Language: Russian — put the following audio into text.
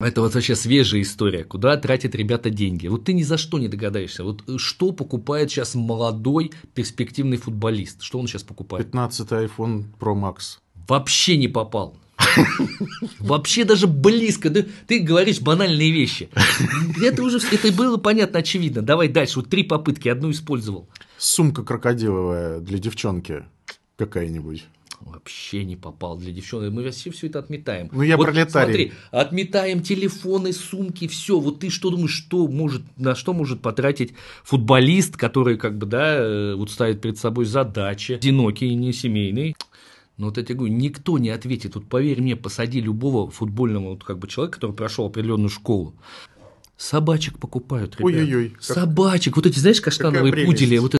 Это вот вообще свежая история, куда тратят ребята деньги. Вот ты ни за что не догадаешься. Вот э, что покупает сейчас молодой перспективный футболист? Что он сейчас покупает? 15 iPhone Pro Max. Вообще не попал. Вообще даже близко. Ты, ты говоришь банальные вещи. Это уже это было понятно, очевидно. Давай дальше. Вот три попытки, одну использовал. Сумка крокодиловая для девчонки какая-нибудь вообще не попал для девчонок. Мы вообще все это отметаем. Ну, я вот, пролетарий. Смотри, отметаем телефоны, сумки, все. Вот ты что думаешь, что может, на что может потратить футболист, который как бы, да, э, вот ставит перед собой задачи, одинокий, не семейный. Но ну, вот я тебе говорю, никто не ответит. Вот поверь мне, посади любого футбольного вот как бы человека, который прошел определенную школу. Собачек покупают, ребята. Ой-ой-ой. Собачек. Вот эти, знаешь, каштановые пудели. Вот